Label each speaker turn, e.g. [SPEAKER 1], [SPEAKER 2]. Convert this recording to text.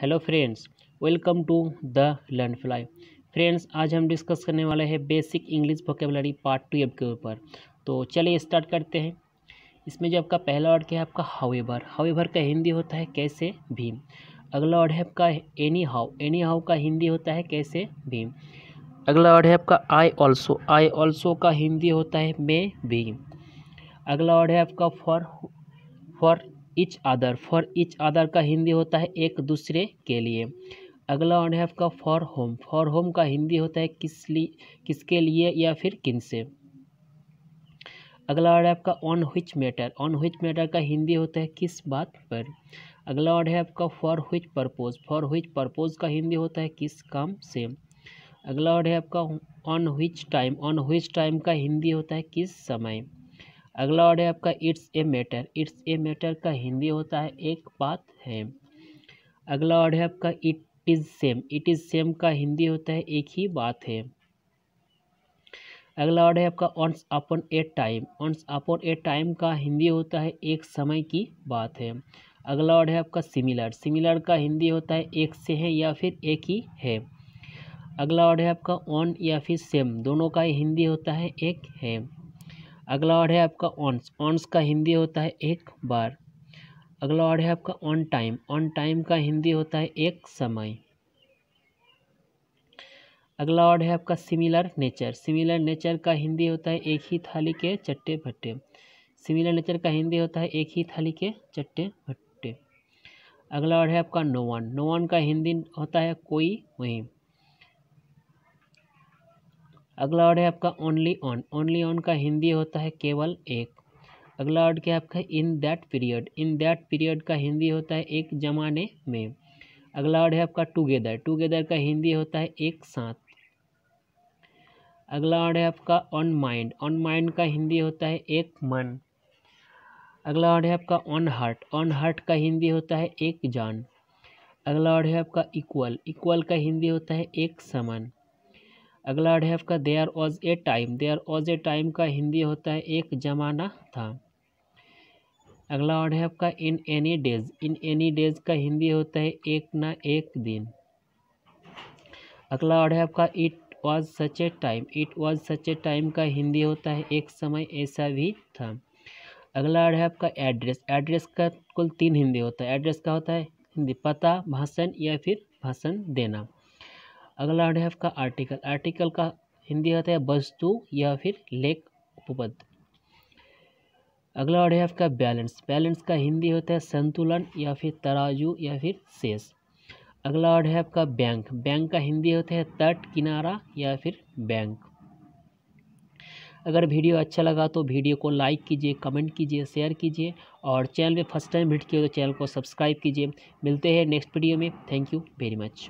[SPEAKER 1] hello friends welcome to the learn fly friends आज हम discuss करने वाले हैं basic English vocabulary part two एप के ऊपर तो चलिए स्टार्ट करते हैं इसमें जो आपका पहला वर्ड क्या है आपका हावेबर हावेबर का हिंदी होता है कैसे भीम अगला वर्ड है आपका एनी हाउ एनी हाउ का हिंदी होता है कैसे भीम अगला वर्ड है आपका आई ऑल्सो आई ऑल्सो का हिंदी होता है मे भीम अगला वर्ड है आपका for for each other for each other का हिंदी होता है एक दूसरे के लिए अगला वर्ड है आपका फॉर होम फॉर होम का हिंदी होता है किस लिए किसके लिए या फिर किन से अगला वर्ड है आपका on such matter on such matter का हिंदी होता है किस बात पर अगला वर्ड है आपका for such purpose for such purpose का हिंदी होता है किस काम से अगला वर्ड है आपका on such time on such time का हिंदी होता है किस समय अगला वर्ड है आपका it's a matter it's a matter का हिंदी होता है एक बात है अगला वर्ड है आपका it is same it is same का हिंदी होता है एक ही बात है अगला वर्ड है आपका once upon a time once upon a time का हिंदी होता है एक समय की बात है अगला वर्ड है आपका सिमिलर सिमिलर का हिंदी होता है एक से है या फिर एक ही है अगला वर्ड है आपका ऑन या फिर सेम दोनों का हिंदी होता है एक है अगला वर्ड है आपका ऑन्स ऑन्स का हिंदी होता है एक बार अगला वर्ड है आपका ऑन टाइम ऑन टाइम का हिंदी होता है एक समय अगला वर्ड है आपका सिमिलर नेचर सिमिलर नेचर का हिंदी होता है एक ही थाली के चट्टे भट्टे सिमिलर नेचर का हिंदी होता है एक ही थाली के चट्टे भट्टे अगला वर्ड है आपका नोवन नोवन का हिंदी होता है कोई वहीं अगला वर्ड है आपका ओनली ऑन ओनली ऑन का हिंदी होता है केवल एक अगला वर्ड क्या है आपका in that period in that period का हिंदी होता है एक जमाने में अगला वर्ड है आपका टुगेदर टुगेदर का हिंदी होता है एक साथ अगला वर्ड है आपका ऑन माइंड ऑन माइंड का हिंदी होता है एक मन अगला वर्ड है आपका ऑन हार्ट ऑन हार्ट का हिंदी होता है एक जान अगला वर्ड है आपका इक्वल इक्वल का हिंदी होता है एक समान अगला वर्ड का the there was a time there was a time का हिंदी होता है एक जमाना था अगला वर्ड का in any days in any days का हिंदी होता है एक ना एक दिन अगला वर्ड का it was such a time it was such a time का हिंदी होता है एक समय ऐसा भी था अगला वर्ड का एड्रेस एड्रेस का कुल तीन हिंदी होता है एड्रेस का होता है हिंदी पता भाषण या फिर भाषण देना अगला आर्ड है आपका आर्टिकल आर्टिकल का हिंदी होता है वस्तु या फिर लेख उपपद अगला आर्ड है आपका बैलेंस बैलेंस का हिंदी होता है संतुलन या फिर तराजू या फिर शेष अगला आर्ड है आपका बैंक बैंक का हिंदी होता है तट किनारा या फिर बैंक अगर वीडियो अच्छा लगा तो वीडियो को लाइक कीजिए कमेंट कीजिए शेयर कीजिए और चैनल में फर्स्ट टाइम भिट किए तो चैनल को सब्सक्राइब कीजिए मिलते हैं नेक्स्ट वीडियो में थैंक यू वेरी मच